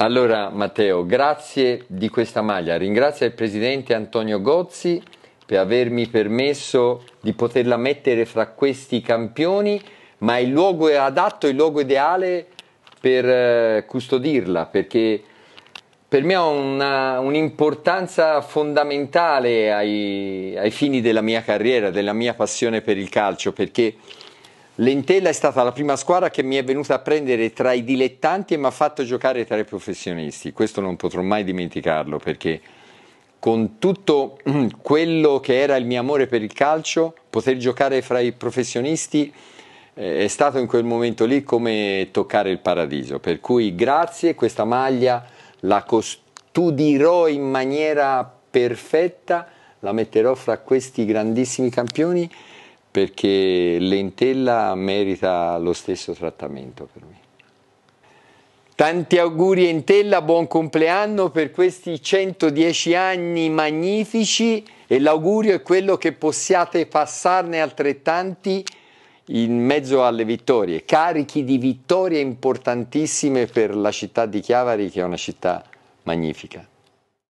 Allora Matteo, grazie di questa maglia. Ringrazio il presidente Antonio Gozzi per avermi permesso di poterla mettere fra questi campioni, ma il luogo è adatto, il luogo ideale per eh, custodirla, perché per me ha una, un'importanza fondamentale ai, ai fini della mia carriera, della mia passione per il calcio, perché Lentella è stata la prima squadra che mi è venuta a prendere tra i dilettanti e mi ha fatto giocare tra i professionisti. Questo non potrò mai dimenticarlo perché con tutto quello che era il mio amore per il calcio, poter giocare fra i professionisti eh, è stato in quel momento lì come toccare il paradiso. Per cui grazie, questa maglia la custodirò in maniera perfetta, la metterò fra questi grandissimi campioni perché Lentella merita lo stesso trattamento per me. Tanti auguri Entella, buon compleanno per questi 110 anni magnifici e l'augurio è quello che possiate passarne altrettanti in mezzo alle vittorie, carichi di vittorie importantissime per la città di Chiavari che è una città magnifica.